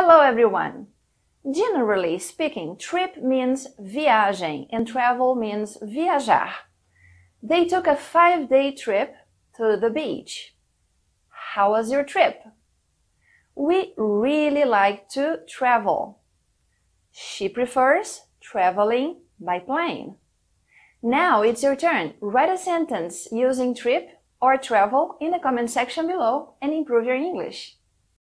Hello everyone! Generally speaking, trip means viagem and travel means viajar. They took a five day trip to the beach. How was your trip? We really like to travel. She prefers traveling by plane. Now it's your turn. Write a sentence using trip or travel in the comment section below and improve your English.